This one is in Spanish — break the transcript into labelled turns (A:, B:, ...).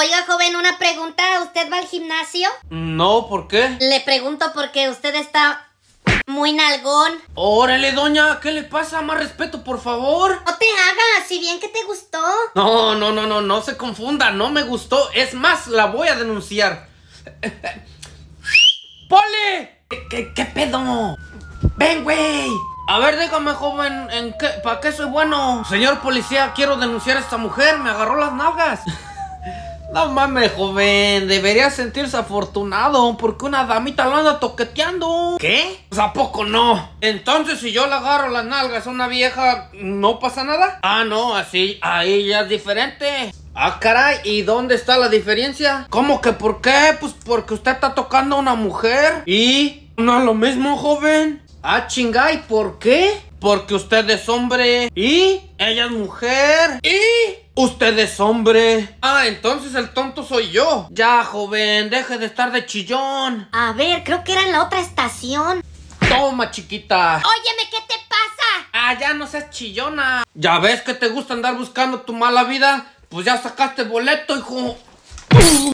A: Oiga, joven, una pregunta. ¿Usted va al gimnasio?
B: No, ¿por qué?
A: Le pregunto porque usted está muy nalgón. Órale, doña, ¿qué le pasa? Más respeto, por favor. No te hagas, si bien que te gustó.
B: No, no, no, no, no se confunda, no me gustó. Es más, la voy a denunciar.
A: ¡Pole!
B: ¿Qué, qué, pedo? ¡Ven, güey! A ver, déjame, joven, ¿en ¿Para qué soy bueno? Señor policía, quiero denunciar a esta mujer, me agarró las naves. No mames, joven, debería sentirse afortunado porque una damita lo anda toqueteando. ¿Qué? Pues a poco no. Entonces, si yo le agarro las nalgas a una vieja, ¿no pasa nada? Ah, no, así, ahí ya es diferente. Ah, caray, ¿y dónde está la diferencia? ¿Cómo que por qué? Pues porque usted está tocando a una mujer. ¿Y? No es lo mismo, joven. Ah, chingay, ¿por qué? Porque usted es hombre. ¿Y? Ella es mujer. ¿Y? ¿Usted es hombre? Ah, entonces el tonto soy yo. Ya, joven, deje de estar de chillón. A ver, creo que era en la otra estación. Toma, chiquita.
C: Óyeme, ¿qué te
B: pasa? Ah, ya no seas chillona. ¿Ya ves que te gusta andar buscando tu mala vida? Pues ya sacaste boleto, hijo.